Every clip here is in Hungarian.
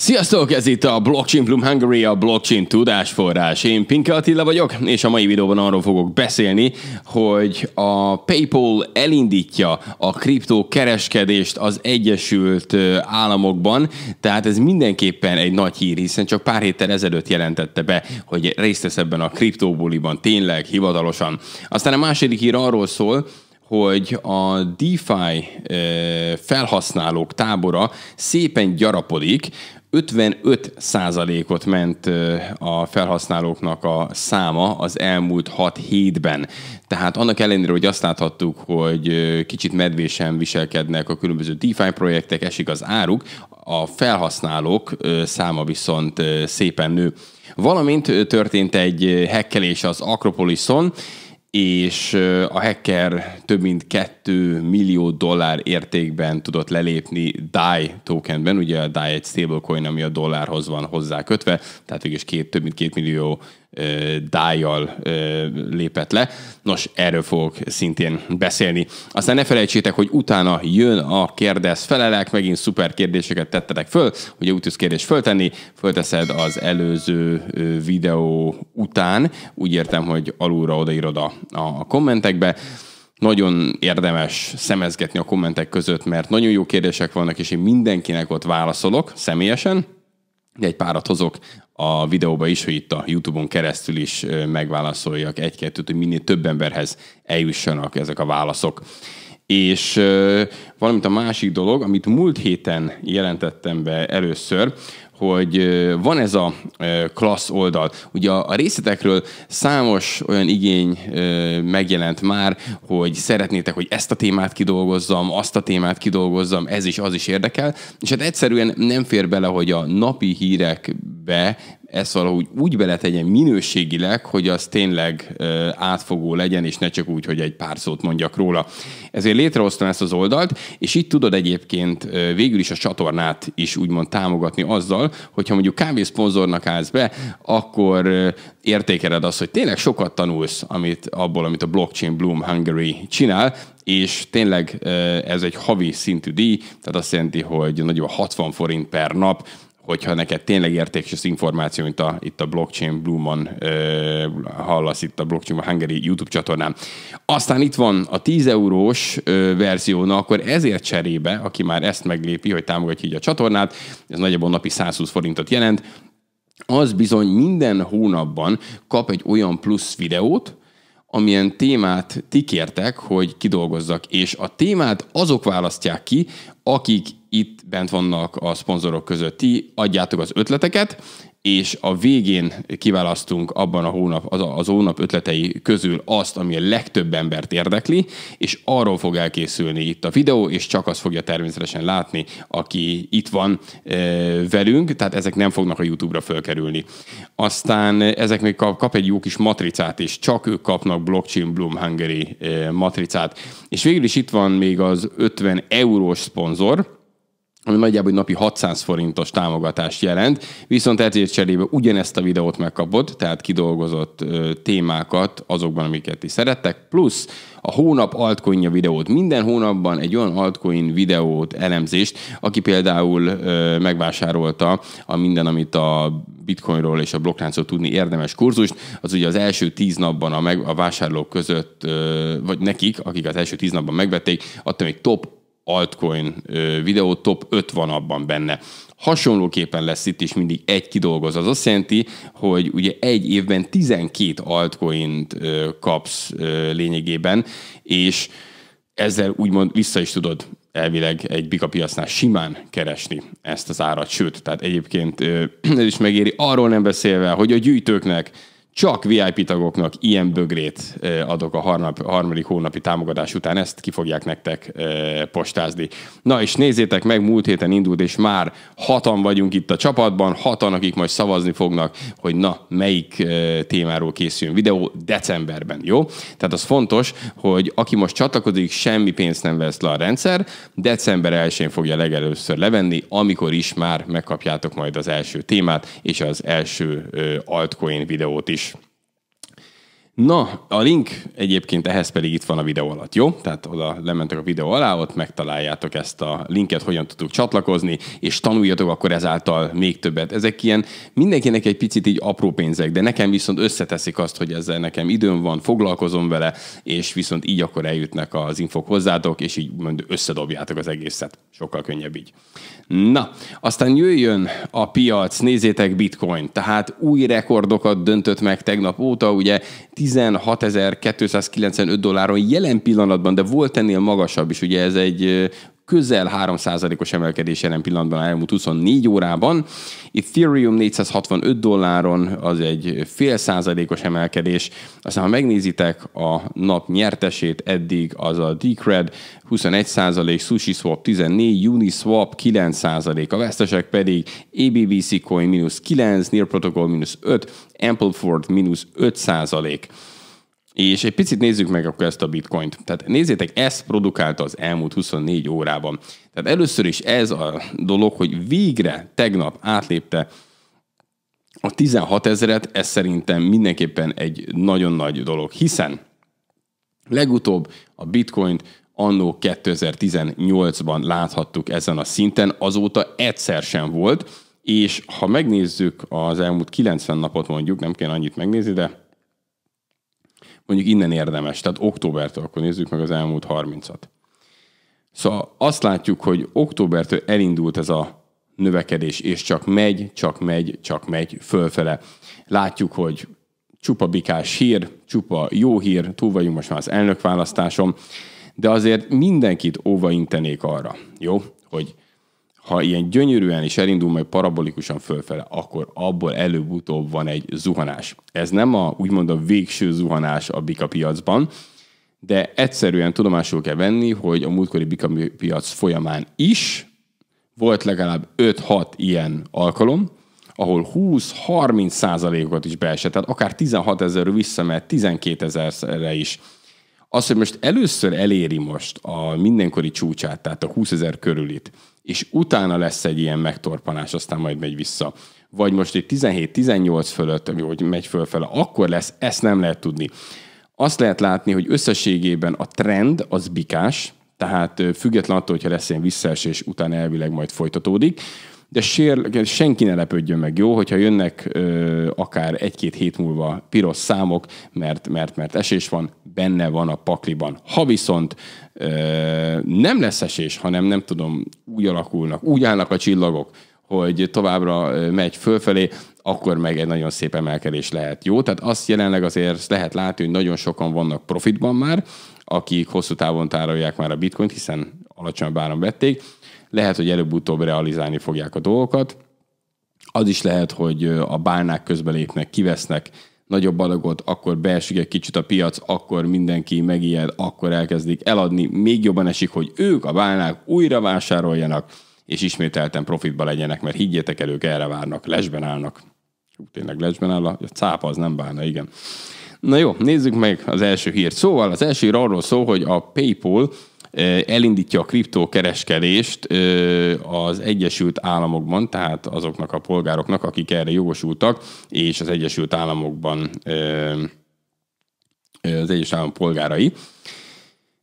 Sziasztok, ez itt a Blockchain Bloom Hungary, a blockchain tudásforrás. Én Pinke Attila vagyok, és a mai videóban arról fogok beszélni, hogy a PayPal elindítja a kriptókereskedést az Egyesült Államokban, tehát ez mindenképpen egy nagy hír, hiszen csak pár héttel ezelőtt jelentette be, hogy részt vesz ebben a kriptóbuliban tényleg, hivatalosan. Aztán a második hír arról szól, hogy a DeFi felhasználók tábora szépen gyarapodik, 55%-ot ment a felhasználóknak a száma az elmúlt 6 hétben. Tehát annak ellenére, hogy azt láthattuk, hogy kicsit medvésen viselkednek a különböző DeFi projektek, esik az áruk, a felhasználók száma viszont szépen nő. Valamint történt egy hekkelés az Akropoliszon, és a hacker több mint 2 millió dollár értékben tudott lelépni DAI tokenben, ugye a DAI egy stablecoin, ami a dollárhoz van hozzá kötve, tehát is két, több mint 2 millió dájjal lépett le. Nos, erről fogok szintén beszélni. Aztán ne felejtsétek, hogy utána jön a kérdez felelek, megint szuper kérdéseket tettetek föl, ugye úgy tudsz kérdést föltenni, fölteszed az előző videó után, úgy értem, hogy alulra odaírod a, a kommentekbe, nagyon érdemes szemezgetni a kommentek között, mert nagyon jó kérdések vannak, és én mindenkinek ott válaszolok személyesen, de egy párat hozok a videóba is, hogy itt a YouTube-on keresztül is megválaszoljak egy-kettőt, hogy minél több emberhez eljussanak ezek a válaszok. És valamint a másik dolog, amit múlt héten jelentettem be először, hogy van ez a klassz oldal. Ugye a részletekről számos olyan igény megjelent már, hogy szeretnétek, hogy ezt a témát kidolgozzam, azt a témát kidolgozzam, ez is, az is érdekel, és hát egyszerűen nem fér bele, hogy a napi hírek be, ezt valahogy úgy beletegyen minőségileg, hogy az tényleg ö, átfogó legyen, és ne csak úgy, hogy egy pár szót mondjak róla. Ezért létrehoztam ezt az oldalt, és itt tudod egyébként ö, végül is a csatornát is úgymond támogatni azzal, hogyha mondjuk kávészponzornak állsz be, akkor ö, értékeled azt, hogy tényleg sokat tanulsz amit, abból, amit a Blockchain Bloom Hungary csinál, és tényleg ez egy havi szintű díj, tehát azt jelenti, hogy nagyjából 60 forint per nap, hogyha neked tényleg értékes az információ, mint a, itt a Blockchain blumon hallasz itt a Blockchain Hungary YouTube csatornán. Aztán itt van a 10 eurós ö, verzióna, akkor ezért cserébe, aki már ezt meglépi, hogy támogatja így a csatornát, ez nagyjából napi 120 forintot jelent, az bizony minden hónapban kap egy olyan plusz videót, amilyen témát ti kértek, hogy kidolgozzak, és a témát azok választják ki, akik itt bent vannak a szponzorok között. Ti adjátok az ötleteket, és a végén kiválasztunk abban a hónap, az, az hónap ötletei közül azt, ami a legtöbb embert érdekli, és arról fog elkészülni itt a videó, és csak azt fogja természetesen látni, aki itt van e, velünk, tehát ezek nem fognak a YouTube-ra fölkerülni. Aztán ezek még kap, kap egy jó kis matricát, és csak ők kapnak Blockchain Bloom Hungary e, matricát. És végül is itt van még az 50 eurós szponzor, ami nagyjából egy napi 600 forintos támogatást jelent, viszont ezért cserébe ugyanezt a videót megkapod, tehát kidolgozott ö, témákat azokban, amiket ti szerettek, plusz a hónap altcoinja videót. Minden hónapban egy olyan altcoin videót, elemzést, aki például ö, megvásárolta a minden, amit a bitcoinról és a blokkláncról tudni érdemes kurzust, az ugye az első tíz napban a, meg, a vásárlók között, ö, vagy nekik, akik az első tíz napban megvették, adtam egy top altcoin videó, top 5 van abban benne. Hasonlóképpen lesz itt is mindig egy kidolgoz. Az azt jelenti, hogy ugye egy évben 12 altcoint kapsz lényegében, és ezzel úgymond vissza is tudod elvileg egy bika piacnál simán keresni ezt az árat, sőt, tehát egyébként ez is megéri, arról nem beszélve, hogy a gyűjtőknek csak VIP tagoknak ilyen bögrét adok a harmad, harmadik hónapi támogatás után, ezt ki fogják nektek postázni. Na és nézzétek meg, múlt héten indult, és már hatan vagyunk itt a csapatban, hatan, akik majd szavazni fognak, hogy na, melyik témáról készüljön videó decemberben, jó? Tehát az fontos, hogy aki most csatlakozik, semmi pénzt nem vesz le a rendszer, december 1-én fogja legelőször levenni, amikor is már megkapjátok majd az első témát, és az első altcoin videót is. Na, a link egyébként ehhez pedig itt van a videó alatt, jó? Tehát oda lementek a videó alá, ott megtaláljátok ezt a linket, hogyan tudtuk csatlakozni, és tanuljatok akkor ezáltal még többet. Ezek ilyen mindenkinek egy picit így apró pénzek, de nekem viszont összeteszik azt, hogy ezzel nekem időm van, foglalkozom vele, és viszont így akkor eljutnak az infok hozzátok, és így mondjuk összedobjátok az egészet. Sokkal könnyebb így. Na, aztán jöjjön a piac, nézzétek bitcoin. Tehát új rekordokat döntött meg tegnap óta, ugye 16.295 dolláron jelen pillanatban, de volt ennél magasabb is, ugye ez egy közel 3%-os emelkedés jelen pillanatban elmúlt 24 órában. Ethereum 465 dolláron, az egy fél százalékos emelkedés. Aztán ha megnézitek a nap nyertesét eddig, az a Decred 21 százalék, SushiSwap 14, Uniswap 9 százalék, a vesztesek pedig ABBC Coin mínusz 9, Near Protocol mínusz 5, Ampleford mínusz 5 százalék. És egy picit nézzük meg akkor ezt a bitcoint. Tehát nézzétek, ezt produkálta az elmúlt 24 órában. Tehát először is ez a dolog, hogy végre tegnap átlépte a 16 ezeret, ez szerintem mindenképpen egy nagyon nagy dolog, hiszen legutóbb a bitcoint annó 2018-ban láthattuk ezen a szinten, azóta egyszer sem volt, és ha megnézzük az elmúlt 90 napot mondjuk, nem kell annyit megnézni, de mondjuk innen érdemes, tehát októbertől akkor nézzük meg az elmúlt 30-at. Szóval azt látjuk, hogy októbertől elindult ez a növekedés, és csak megy, csak megy, csak megy fölfele. Látjuk, hogy csupa bikás hír, csupa jó hír, túl vagyunk most már az elnökválasztásom, de azért mindenkit óva intenék arra, jó, hogy ha ilyen gyönyörűen is elindul majd parabolikusan fölfele, akkor abból előbb-utóbb van egy zuhanás. Ez nem a úgymond a végső zuhanás a bika piacban, de egyszerűen tudomásul kell venni, hogy a múltkori bika piac folyamán is volt legalább 5-6 ilyen alkalom, ahol 20-30 százalékokat is beesett, tehát akár 16 ezerről visszamehet 12 ezerre is. Az, hogy most először eléri most a mindenkori csúcsát, tehát a 20 ezer körülit, és utána lesz egy ilyen megtorpanás, aztán majd megy vissza. Vagy most itt 17-18 fölött, ami hogy megy fölfele, akkor lesz, ezt nem lehet tudni. Azt lehet látni, hogy összességében a trend az bikás, tehát független attól, hogyha lesz ilyen visszaesés, utána elvileg majd folytatódik de sér, senki ne lepődjön meg, jó, hogyha jönnek ö, akár egy-két hét múlva piros számok, mert, mert, mert esés van, benne van a pakliban. Ha viszont ö, nem lesz esés, hanem nem tudom, úgy alakulnak, úgy állnak a csillagok, hogy továbbra megy fölfelé, akkor meg egy nagyon szép emelkedés lehet. Jó, tehát azt jelenleg azért lehet látni, hogy nagyon sokan vannak profitban már, akik hosszú távon tárolják már a bitcoint, hiszen alacsonyabb áron vették, lehet, hogy előbb-utóbb realizálni fogják a dolgokat. Az is lehet, hogy a bárnák közbelépnek, kivesznek nagyobb adagot, akkor beesik egy kicsit a piac, akkor mindenki megijed, akkor elkezdik eladni, még jobban esik, hogy ők, a bárnák újra vásároljanak, és ismételten profitba legyenek, mert higgyétek el, ők erre várnak, lesben állnak. Hú, tényleg lesben áll, a cápa az nem bánna, igen. Na jó, nézzük meg az első hírt. Szóval az első hír arról szól, hogy a PayPal elindítja a kriptókereskedést az Egyesült Államokban, tehát azoknak a polgároknak, akik erre jogosultak, és az Egyesült Államokban az Egyesült Államok polgárai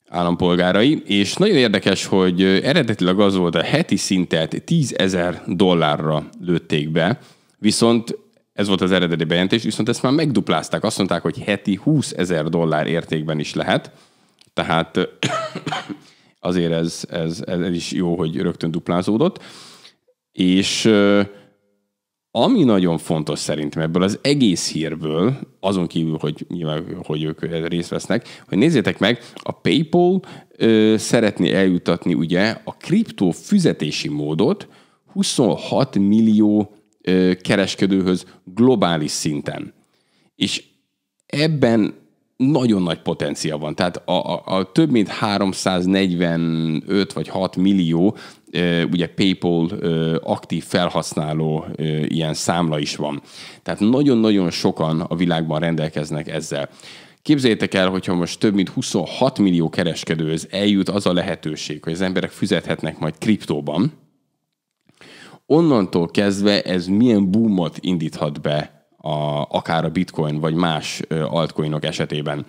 állampolgárai, és nagyon érdekes, hogy eredetileg az volt a heti szintet 10 ezer dollárra lőtték be, viszont ez volt az eredeti bejelentés, viszont ezt már megduplázták. Azt mondták, hogy heti 20 ezer dollár értékben is lehet. Tehát azért ez, ez, ez, ez is jó, hogy rögtön duplázódott. És ami nagyon fontos szerintem ebből az egész hírből, azon kívül, hogy nyilván, hogy ők részt vesznek, hogy nézzétek meg, a PayPal ö, szeretné eljutatni ugye a kriptó fizetési módot 26 millió ö, kereskedőhöz globális szinten. És ebben nagyon nagy potenciál van. Tehát a, a, a több mint 345 vagy 6 millió ugye PayPal aktív felhasználó ilyen számla is van. Tehát nagyon-nagyon sokan a világban rendelkeznek ezzel. Képzeljétek el, hogyha most több mint 26 millió kereskedőhöz eljut az a lehetőség, hogy az emberek fizethetnek majd kriptóban, onnantól kezdve ez milyen boomot indíthat be a, akár a bitcoin vagy más altcoinok esetében.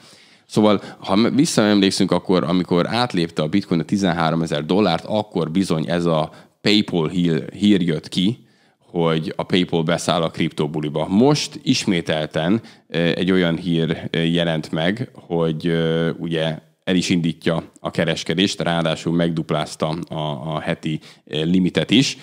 Szóval, ha visszaemlékszünk, akkor amikor átlépte a bitcoin a 13 ezer dollárt, akkor bizony ez a PayPal hír, hír jött ki, hogy a PayPal beszáll a kriptobuliba. Most ismételten egy olyan hír jelent meg, hogy ugye el is indítja a kereskedést, ráadásul megduplázta a, a heti limitet is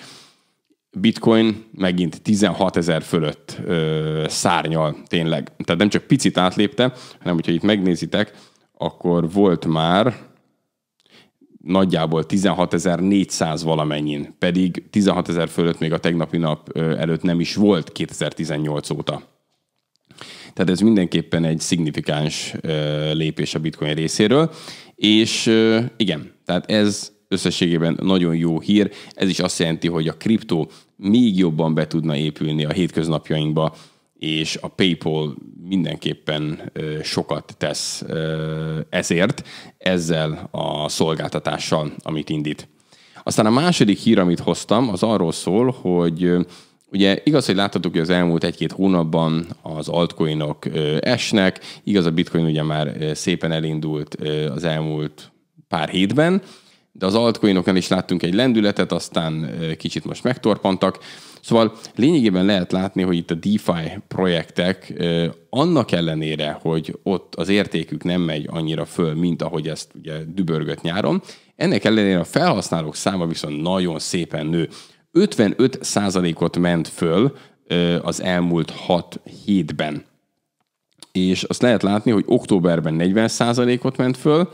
bitcoin megint 16 ezer fölött ö, szárnyal tényleg. Tehát nem csak picit átlépte, hanem hogyha itt megnézitek, akkor volt már nagyjából 16.400 valamennyin, pedig 16.000 fölött még a tegnapi nap előtt nem is volt 2018 óta. Tehát ez mindenképpen egy szignifikáns lépés a bitcoin részéről, és igen, tehát ez összességében nagyon jó hír. Ez is azt jelenti, hogy a kriptó még jobban be tudna épülni a hétköznapjainkba, és a PayPal mindenképpen sokat tesz ezért, ezzel a szolgáltatással, amit indít. Aztán a második hír, amit hoztam, az arról szól, hogy Ugye igaz, hogy láthattuk, hogy az elmúlt egy-két hónapban az altcoinok esnek, igaz, a bitcoin ugye már szépen elindult az elmúlt pár hétben, de az altcoinoknál is láttunk egy lendületet, aztán kicsit most megtorpantak. Szóval lényegében lehet látni, hogy itt a DeFi projektek annak ellenére, hogy ott az értékük nem megy annyira föl, mint ahogy ezt ugye dübörgött nyáron, ennek ellenére a felhasználók száma viszont nagyon szépen nő. 55%-ot ment föl az elmúlt 6 hétben. És azt lehet látni, hogy októberben 40%-ot ment föl,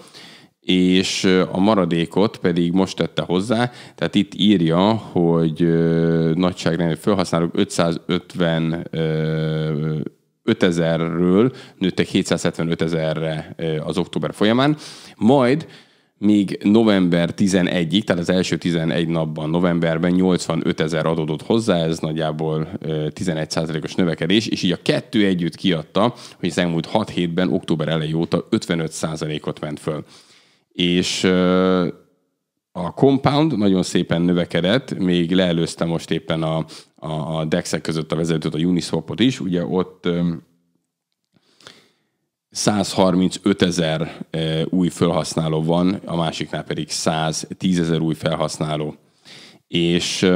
és a maradékot pedig most tette hozzá, tehát itt írja, hogy nagyságrendű felhasználók 550 5000-ről nőttek 775 ezerre az október folyamán, majd még november 11-ig, tehát az első 11 napban, novemberben 85 ezer adódott hozzá, ez nagyjából 11%-os növekedés, és így a kettő együtt kiadta, hogy az elmúlt 6 hétben, október elejé óta 55%-ot ment föl és a compound nagyon szépen növekedett, még leelőzte most éppen a, a, a dex között a vezetőt, a Uniswapot is, ugye ott 135 ezer új felhasználó van, a másiknál pedig 110 ezer új felhasználó. És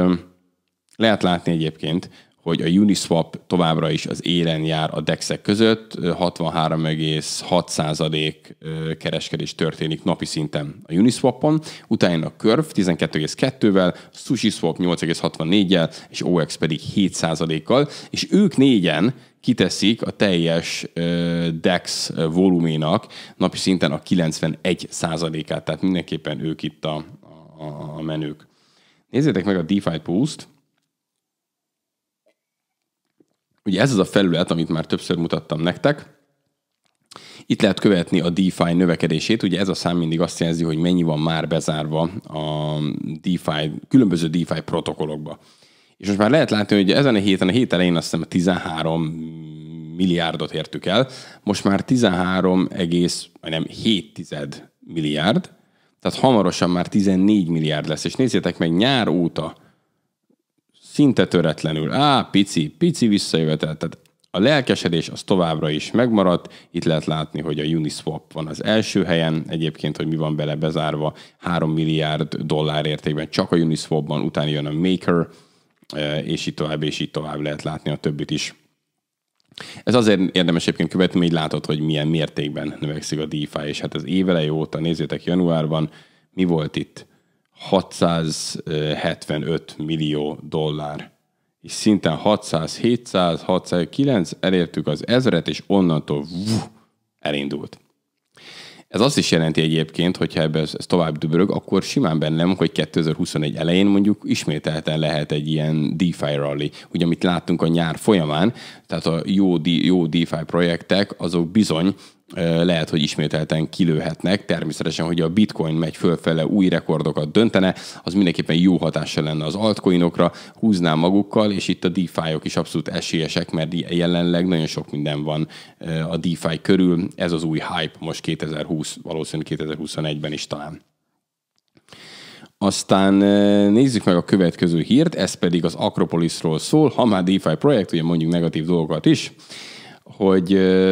lehet látni egyébként, hogy a Uniswap továbbra is az élen jár a DEX-ek között, 63,6% kereskedés történik napi szinten a Uniswapon, utána a Curve 12,2-vel, SushiSwap 8,64-jel, és OX pedig 7%-kal, és ők négyen kiteszik a teljes DEX voluménak napi szinten a 91%-át, tehát mindenképpen ők itt a, a, a menők. Nézzétek meg a DeFi Pulse-t, Ugye ez az a felület, amit már többször mutattam nektek. Itt lehet követni a DeFi növekedését, ugye ez a szám mindig azt jelzi, hogy mennyi van már bezárva a DeFi, különböző DeFi protokollokba. És most már lehet látni, hogy ezen a héten, a hét elején azt hiszem 13 milliárdot értük el, most már 13,7 milliárd, tehát hamarosan már 14 milliárd lesz. És nézzétek meg, nyár óta szinte töretlenül, á, pici, pici visszajövetel, tehát a lelkesedés az továbbra is megmaradt, itt lehet látni, hogy a Uniswap van az első helyen, egyébként, hogy mi van bele bezárva, 3 milliárd dollár értékben csak a Uniswapban, utána jön a Maker, eh, és itt tovább, és itt tovább lehet látni a többit is. Ez azért érdemes egyébként követni, így látod, hogy milyen mértékben növekszik a DeFi, és hát az évele óta, nézzétek januárban, mi volt itt? 675 millió dollár. És szinten 600, 700, 609 elértük az ezeret, és onnantól vuh, elindult. Ez azt is jelenti egyébként, hogyha ebbe ez, ez tovább dübörög, akkor simán bennem, hogy 2021 elején mondjuk ismételten lehet egy ilyen DeFi rally, ugye amit láttunk a nyár folyamán, tehát a jó, jó DeFi projektek, azok bizony lehet, hogy ismételten kilőhetnek. Természetesen, hogy a bitcoin megy fölfele, új rekordokat döntene, az mindenképpen jó hatással lenne az altcoinokra, húzná magukkal, és itt a DeFi-ok is abszolút esélyesek, mert jelenleg nagyon sok minden van a DeFi körül. Ez az új hype most 2020, valószínűleg 2021-ben is talán. Aztán nézzük meg a következő hírt, ez pedig az Akropolisról szól, ha már DeFi projekt, ugye mondjuk negatív dolgokat is hogy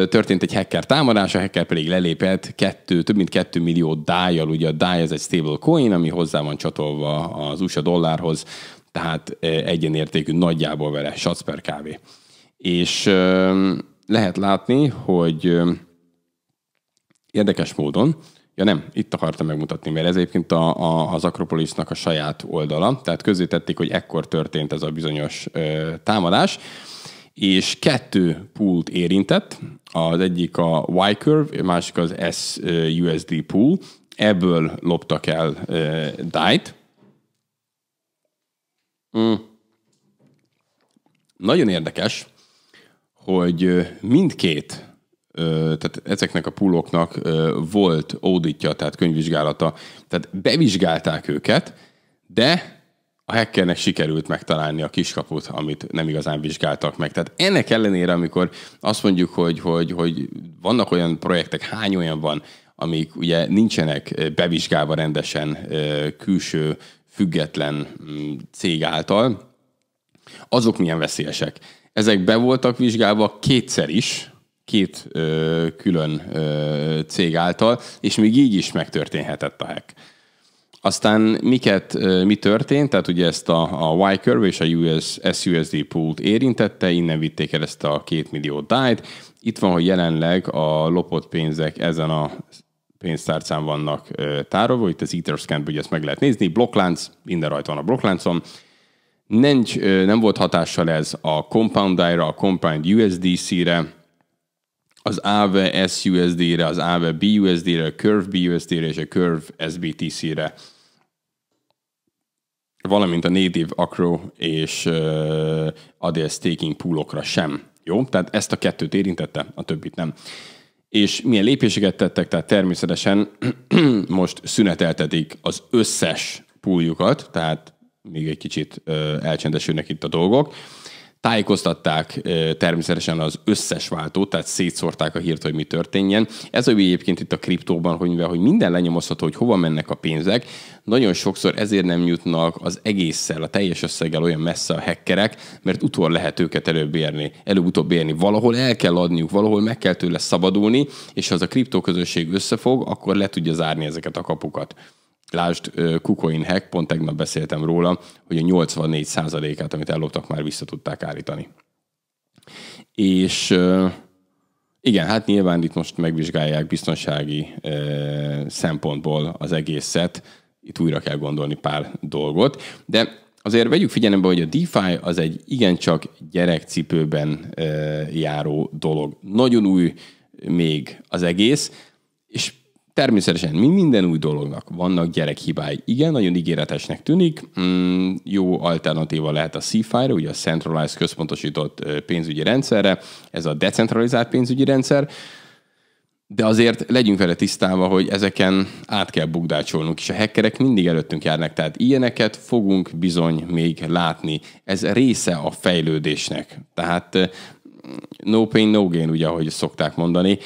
történt egy hacker támadás, a hacker pedig lelépett kettő, több mint 2 millió dájjal, ugye a DAI az egy stable coin, ami hozzá van csatolva az USA dollárhoz, tehát egyenértékű nagyjából vele, shots per kávé. És lehet látni, hogy érdekes módon, ja nem, itt akartam megmutatni, mert ez egyébként a, a, az Akropolisnak a saját oldala, tehát tették, hogy ekkor történt ez a bizonyos ö, támadás, és kettő poolt érintett, az egyik a Y-curve, a másik az SUSD pool, ebből loptak el uh, DAI-t. Mm. Nagyon érdekes, hogy mindkét, tehát ezeknek a puloknak volt auditja, tehát könyvvizsgálata, tehát bevizsgálták őket, de a hackernek sikerült megtalálni a kiskaput, amit nem igazán vizsgáltak meg. Tehát ennek ellenére, amikor azt mondjuk, hogy, hogy, hogy vannak olyan projektek, hány olyan van, amik ugye nincsenek bevizsgálva rendesen külső független mm, cég által, azok milyen veszélyesek. Ezek be voltak vizsgálva kétszer is, két ö, külön ö, cég által, és még így is megtörténhetett a hack. Aztán miket, mi történt, tehát ugye ezt a, a Y-Curve és a US, SUSD pult érintette, innen vitték el ezt a két millió dájt. Itt van, hogy jelenleg a lopott pénzek ezen a pénztárcán vannak tárolva, itt az etherscan ugye ezt meg lehet nézni, blokklánc, minden rajta van a blokkláncon. Nincs, nem volt hatással ez a Compound ra a Compound USDC-re, az AVE SUSD-re, az AVE BUSD-re, a Curve BUSD-re és a Curve SBTC-re valamint a Native Acro és uh, ADL staking poolokra sem. Jó? Tehát ezt a kettőt érintette, a többit nem. És milyen lépéseket tettek? Tehát természetesen most szüneteltetik az összes pooljukat, tehát még egy kicsit uh, elcsendesülnek itt a dolgok Tájékoztatták természetesen az összes váltót, tehát szétszórták a hírt, hogy mi történjen. Ez olyan egyébként itt a kriptóban, hogy mivel hogy minden lenyomozható, hogy hova mennek a pénzek, nagyon sokszor ezért nem jutnak az egésszel, a teljes összeggel olyan messze a hackerek, mert utol lehet őket előbb érni, előbb-utóbb érni. Valahol el kell adniuk, valahol meg kell tőle szabadulni, és ha az a kriptóközösség összefog, akkor le tudja zárni ezeket a kapukat. Lásd, Kukoin Hack, pont tegnap beszéltem róla, hogy a 84%-át, amit elloptak, már vissza tudták állítani. És igen, hát nyilván itt most megvizsgálják biztonsági szempontból az egészet, itt újra kell gondolni pár dolgot, de azért vegyük figyelembe, hogy a DeFi az egy igencsak gyerekcipőben járó dolog. Nagyon új még az egész, Természetesen mi minden új dolognak vannak gyerekhibái. Igen, nagyon ígéretesnek tűnik. Mm, jó alternatíva lehet a c re ugye a Centralized Központosított Pénzügyi Rendszerre, ez a decentralizált pénzügyi rendszer, de azért legyünk vele tisztában, hogy ezeken át kell bugdácsolnunk, és a hackerek mindig előttünk járnak, tehát ilyeneket fogunk bizony még látni. Ez része a fejlődésnek. Tehát mm, no pain, no gain, ugye, ahogy szokták mondani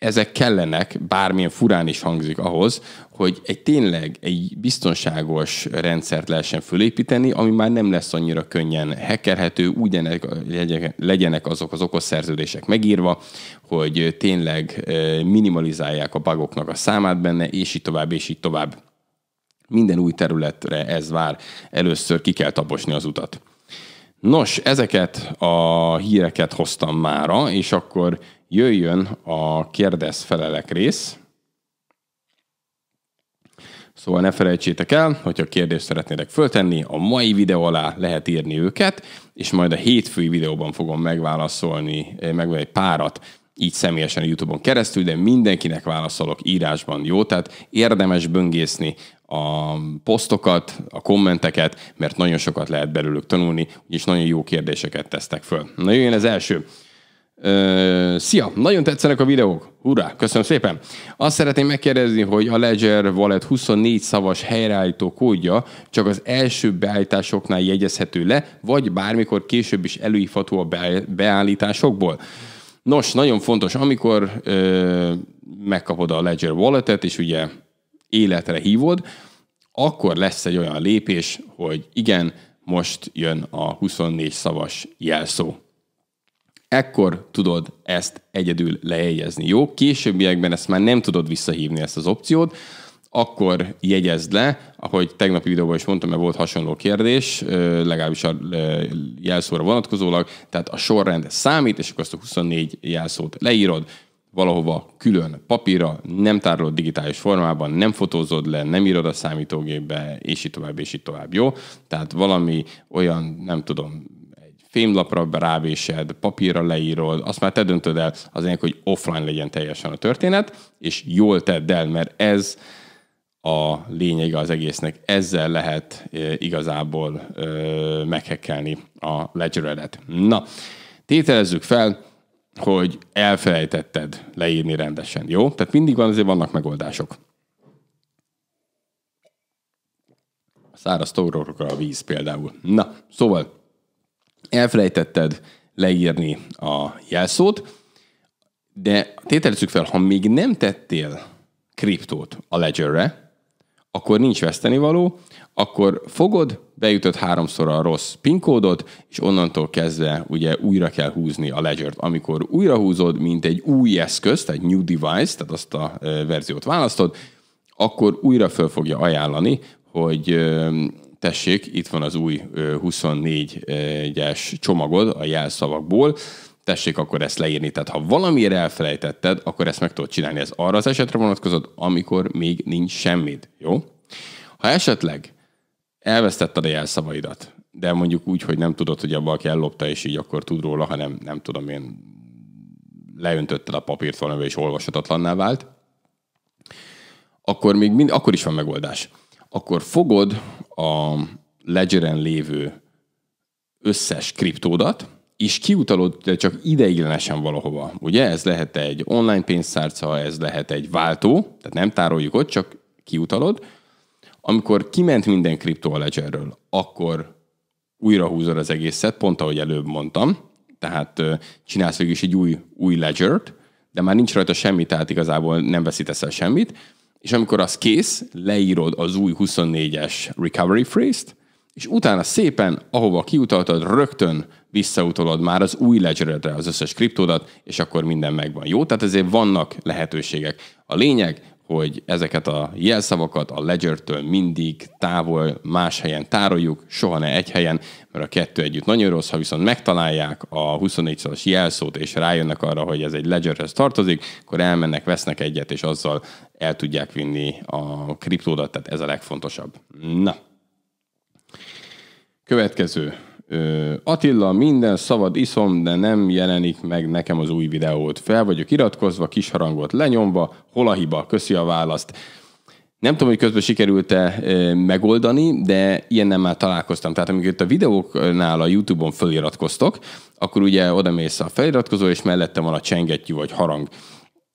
ezek kellenek, bármilyen furán is hangzik ahhoz, hogy egy tényleg egy biztonságos rendszert lehessen fölépíteni, ami már nem lesz annyira könnyen hackerhető, ugyanek legyenek azok az okos szerződések megírva, hogy tényleg minimalizálják a bagoknak a számát benne, és így tovább, és így tovább. Minden új területre ez vár. Először ki kell taposni az utat. Nos, ezeket a híreket hoztam mára, és akkor jöjjön a kérdez-felelek rész. Szóval ne felejtsétek el, hogyha kérdést szeretnétek föltenni, a mai videó alá lehet írni őket, és majd a hétfői videóban fogom megválaszolni, eh, meg egy párat, így személyesen a YouTube-on keresztül, de mindenkinek válaszolok írásban, jó? Tehát érdemes böngészni a posztokat, a kommenteket, mert nagyon sokat lehet belőlük tanulni, és nagyon jó kérdéseket tesztek föl. Na jöjjön az első. Ö, szia! Nagyon tetszenek a videók. Hurrá! Köszönöm szépen! Azt szeretném megkérdezni, hogy a Ledger Wallet 24 szavas helyreállító kódja csak az első beállításoknál jegyezhető le, vagy bármikor később is előírható a beállításokból. Nos, nagyon fontos, amikor ö, megkapod a Ledger Walletet, és ugye életre hívod, akkor lesz egy olyan lépés, hogy igen, most jön a 24 szavas jelszó ekkor tudod ezt egyedül lejegyezni. Jó, későbbiekben ezt már nem tudod visszahívni ezt az opciót, akkor jegyezd le, ahogy tegnapi videóban is mondtam, mert volt hasonló kérdés, legalábbis a jelszóra vonatkozólag, tehát a sorrend számít, és akkor azt a 24 jelszót leírod, valahova külön papírra, nem tárolod digitális formában, nem fotózod le, nem írod a számítógépbe, és így tovább, és így tovább, jó? Tehát valami olyan, nem tudom, fémlapra rávésed, papírra leírod, azt már te döntöd el, az ennek, hogy offline legyen teljesen a történet, és jól tedd el, mert ez a lényege az egésznek. Ezzel lehet igazából e, meghekkelni a ledgeredet. Na, tételezzük fel, hogy elfelejtetted leírni rendesen, jó? Tehát mindig van, azért vannak megoldások. Száraz tórókra a víz például. Na, szóval elfelejtetted leírni a jelszót, de tételezzük fel, ha még nem tettél kriptót a ledgerre, akkor nincs vesztenivaló, akkor fogod, bejutott háromszor a rossz PIN kódot, és onnantól kezdve ugye újra kell húzni a ledger Amikor újra húzod, mint egy új eszköz, tehát new device, tehát azt a verziót választod, akkor újra föl fogja ajánlani, hogy tessék, itt van az új 24-es csomagod a jelszavakból, tessék akkor ezt leírni. Tehát ha valamiért elfelejtetted, akkor ezt meg tudod csinálni. Ez arra az esetre vonatkozott, amikor még nincs semmit. Jó? Ha esetleg elvesztetted a jelszavaidat, de mondjuk úgy, hogy nem tudod, hogy a valaki ellopta, és így akkor tud róla, hanem nem tudom én, leöntötted a papírt valamivel, és olvashatatlanná vált, akkor még mind, akkor is van megoldás akkor fogod a Ledgeren lévő összes kriptódat, és kiutalod de csak ideiglenesen valahova. Ugye ez lehet egy online pénztárca, ez lehet egy váltó, tehát nem tároljuk ott, csak kiutalod. Amikor kiment minden kriptó a Ledgerről, akkor újra húzod az egészet, pont ahogy előbb mondtam, tehát csinálsz végül is egy új, új ledger de már nincs rajta semmi, tehát igazából nem veszítesz el semmit, és amikor az kész, leírod az új 24-es recovery phrase-t, és utána szépen, ahova kiutaltad, rögtön visszautalod már az új ledgeredre az összes kriptódat, és akkor minden megvan. Jó? Tehát ezért vannak lehetőségek. A lényeg, hogy ezeket a jelszavakat a ledgertől mindig távol más helyen tároljuk, soha ne egy helyen, mert a kettő együtt nagyon rossz, ha viszont megtalálják a 24-szoros jelszót, és rájönnek arra, hogy ez egy ledgerhez tartozik, akkor elmennek, vesznek egyet, és azzal el tudják vinni a kriptódat, tehát ez a legfontosabb. Na. Következő Ö, Attila, minden szavad iszom, de nem jelenik meg nekem az új videót. Fel vagyok iratkozva, kis harangot lenyomva, hol a hiba? Köszi a választ. Nem tudom, hogy közben sikerült-e megoldani, de ilyen nem már találkoztam. Tehát amikor itt a videóknál a YouTube-on feliratkoztok, akkor ugye oda mész a feliratkozó, és mellette van a csengettyű vagy harang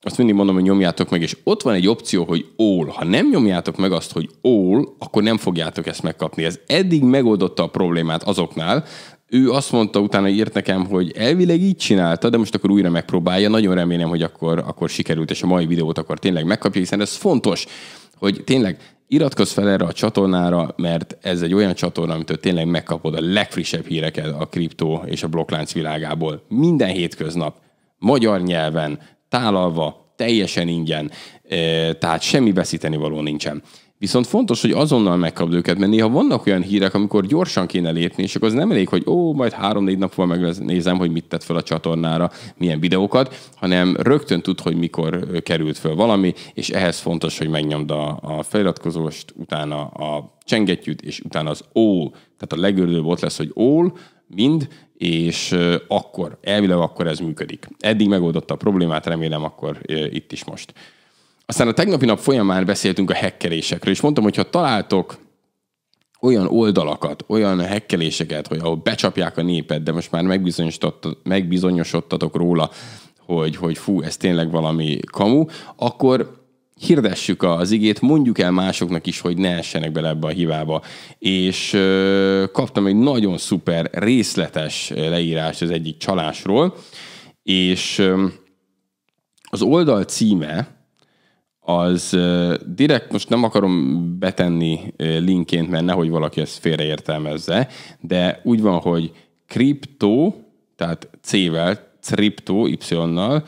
azt mindig mondom, hogy nyomjátok meg, és ott van egy opció, hogy all. Ha nem nyomjátok meg azt, hogy all, akkor nem fogjátok ezt megkapni. Ez eddig megoldotta a problémát azoknál, ő azt mondta, utána írt nekem, hogy elvileg így csinálta, de most akkor újra megpróbálja. Nagyon remélem, hogy akkor, akkor sikerült, és a mai videót akkor tényleg megkapja, hiszen ez fontos, hogy tényleg iratkozz fel erre a csatornára, mert ez egy olyan csatorna, amitől tényleg megkapod a legfrissebb híreket a kriptó és a blokklánc világából. Minden hétköznap magyar nyelven tálalva, teljesen ingyen, tehát semmi veszíteni való nincsen. Viszont fontos, hogy azonnal megkapd őket, mert néha vannak olyan hírek, amikor gyorsan kéne lépni, és akkor az nem elég, hogy ó, majd három-négy nap múlva megnézem, hogy mit tett fel a csatornára, milyen videókat, hanem rögtön tud, hogy mikor került föl valami, és ehhez fontos, hogy megnyomd a, a feliratkozóst, utána a csengetyűt, és utána az ó, tehát a legördőbb ott lesz, hogy all, mind, és akkor, elvileg akkor ez működik. Eddig megoldotta a problémát, remélem akkor itt is most. Aztán a tegnapi nap folyamán beszéltünk a hekkelésekről, és mondtam, hogy ha találtok olyan oldalakat, olyan hekkeléseket, hogy ahol becsapják a népet, de most már megbizonyosodtatok róla, hogy, hogy fú, ez tényleg valami kamu, akkor hirdessük az igét, mondjuk el másoknak is, hogy ne essenek bele ebbe a hibába. És ö, kaptam egy nagyon szuper részletes leírást az egyik csalásról, és ö, az oldal címe az ö, direkt most nem akarom betenni ö, linkként, mert nehogy valaki ezt félreértelmezze, de úgy van, hogy kriptó, tehát C-vel, crypto Y-nal,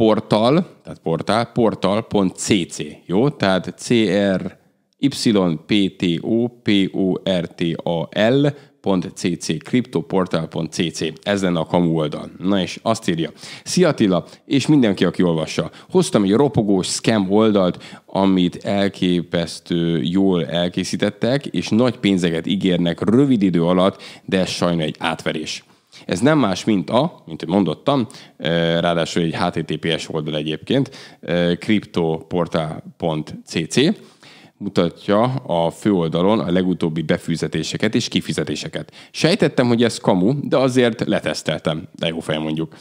portal, tehát portál, portal.cc, jó? Tehát CR cc, kriptoportál.cc. Ez lenne a kamu oldal. Na és azt írja. Szia Attila, és mindenki, aki olvassa. Hoztam egy ropogós scam oldalt, amit elképesztő jól elkészítettek, és nagy pénzeket ígérnek rövid idő alatt, de ez sajna egy átverés. Ez nem más, mint a, mint hogy mondottam, eh, ráadásul egy HTTPS oldal egyébként, eh, cryptoportal.cc, mutatja a főoldalon a legutóbbi befizetéseket és kifizetéseket. Sejtettem, hogy ez kamu, de azért leteszteltem, de jó fel, mondjuk.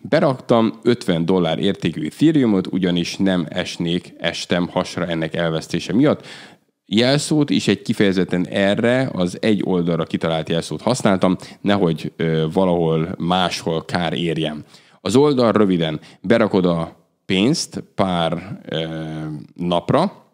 Beraktam 50 dollár értékű Ethereumot, ugyanis nem esnék, estem hasra ennek elvesztése miatt, jelszót, és egy kifejezetten erre az egy oldalra kitalált jelszót használtam, nehogy ö, valahol máshol kár érjem. Az oldal röviden berakod a pénzt pár ö, napra,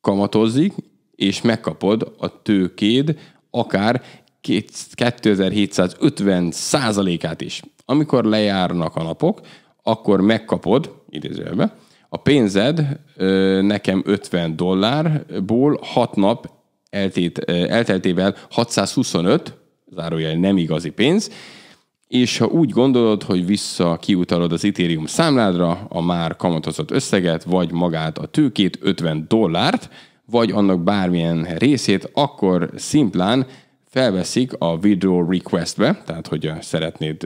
kamatozzik, és megkapod a tőkéd akár 2750 százalékát is. Amikor lejárnak a napok, akkor megkapod, idézőjelben, a pénzed nekem 50 dollárból 6 nap eltét, elteltével 625, zárójel nem igazi pénz, és ha úgy gondolod, hogy vissza kiutalod az Ethereum számládra a már kamatozott összeget, vagy magát a tőkét, 50 dollárt, vagy annak bármilyen részét, akkor szimplán felveszik a withdraw requestbe, tehát hogy szeretnéd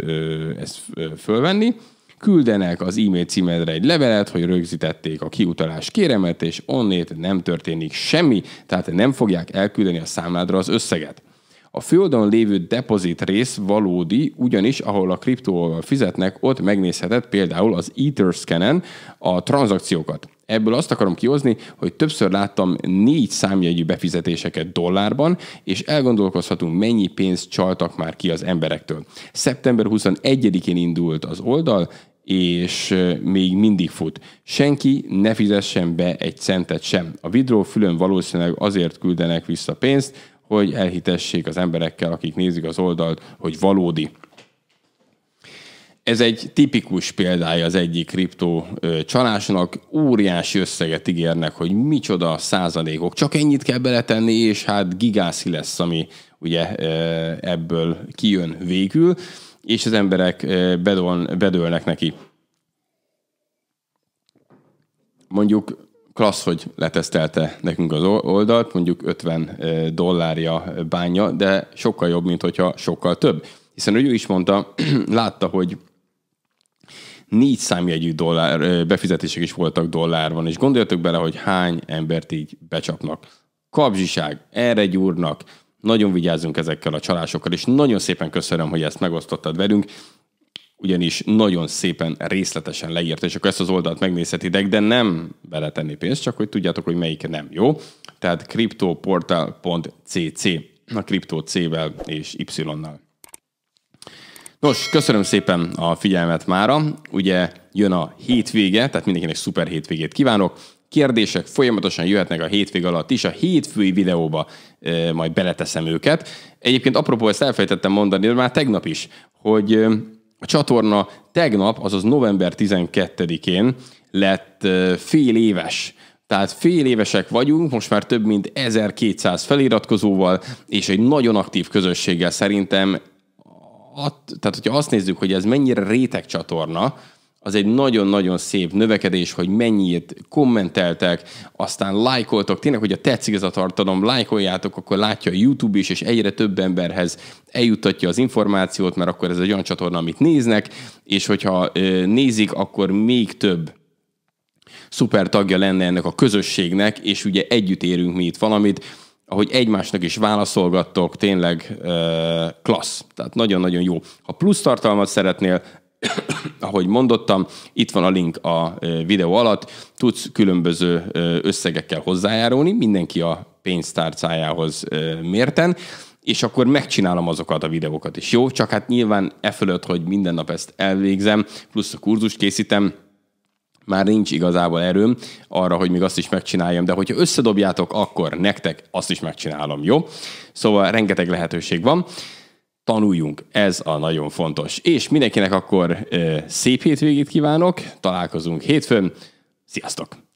ezt fölvenni, küldenek az e-mail címedre egy levelet, hogy rögzítették a kiutalás kéremet, és onnét nem történik semmi, tehát nem fogják elküldeni a számládra az összeget. A földön lévő depozit rész valódi, ugyanis ahol a kriptóval fizetnek, ott megnézheted például az Etherscan-en a tranzakciókat. Ebből azt akarom kihozni, hogy többször láttam négy számjegyű befizetéseket dollárban, és elgondolkozhatunk, mennyi pénzt csaltak már ki az emberektől. Szeptember 21-én indult az oldal, és még mindig fut. Senki ne fizessen be egy centet sem. A Vidró fülön valószínűleg azért küldenek vissza pénzt, hogy elhitessék az emberekkel, akik nézik az oldalt, hogy valódi. Ez egy tipikus példája az egyik kriptó csalásnak. Óriási összeget ígérnek, hogy micsoda százalékok, csak ennyit kell beletenni, és hát gigászi lesz, ami ugye ebből kijön végül, és az emberek bedől, bedőlnek neki. Mondjuk klassz, hogy letesztelte nekünk az oldalt, mondjuk 50 eh, dollárja bánja, de sokkal jobb, mint hogyha sokkal több. Hiszen ő is mondta, látta, hogy négy számjegyű dollár, eh, befizetések is voltak dollárban, és gondoljatok bele, hogy hány embert így becsapnak. Kapzsiság, erre gyúrnak, nagyon vigyázzunk ezekkel a csalásokkal, és nagyon szépen köszönöm, hogy ezt megosztottad velünk ugyanis nagyon szépen részletesen leírta, és akkor ezt az oldalt megnézhetitek, de nem beletenni pénzt, csak hogy tudjátok, hogy melyik nem jó. Tehát cryptoportal.cc, a crypto C-vel és Y-nal. Nos, köszönöm szépen a figyelmet mára. Ugye jön a hétvége, tehát mindenkinek szuper hétvégét kívánok. Kérdések folyamatosan jöhetnek a hétvég alatt is, a hétfői videóba e, majd beleteszem őket. Egyébként apropó, ezt elfelejtettem mondani, de már tegnap is, hogy a csatorna tegnap, azaz november 12-én lett fél éves. Tehát fél évesek vagyunk, most már több mint 1200 feliratkozóval, és egy nagyon aktív közösséggel szerintem, tehát hogyha azt nézzük, hogy ez mennyire réteg csatorna, az egy nagyon-nagyon szép növekedés, hogy mennyit kommenteltek, aztán lájkoltok, tényleg, hogy a tetszik ez a tartalom, lájkoljátok, akkor látja a YouTube is, és egyre több emberhez eljuttatja az információt, mert akkor ez egy olyan csatorna, amit néznek, és hogyha nézik, akkor még több szuper tagja lenne ennek a közösségnek, és ugye együtt érünk mi itt valamit, ahogy egymásnak is válaszolgattok, tényleg ö, klassz. Tehát nagyon-nagyon jó. Ha plusz tartalmat szeretnél, ahogy mondottam, itt van a link a e, videó alatt, tudsz különböző e, összegekkel hozzájárulni, mindenki a pénztárcájához e, mérten, és akkor megcsinálom azokat a videókat is. Jó, csak hát nyilván e fölött, hogy minden nap ezt elvégzem, plusz a kurzust készítem, már nincs igazából erőm arra, hogy még azt is megcsináljam, de hogyha összedobjátok, akkor nektek azt is megcsinálom, jó? Szóval rengeteg lehetőség van tanuljunk, ez a nagyon fontos. És mindenkinek akkor szép hétvégét kívánok, találkozunk hétfőn, sziasztok!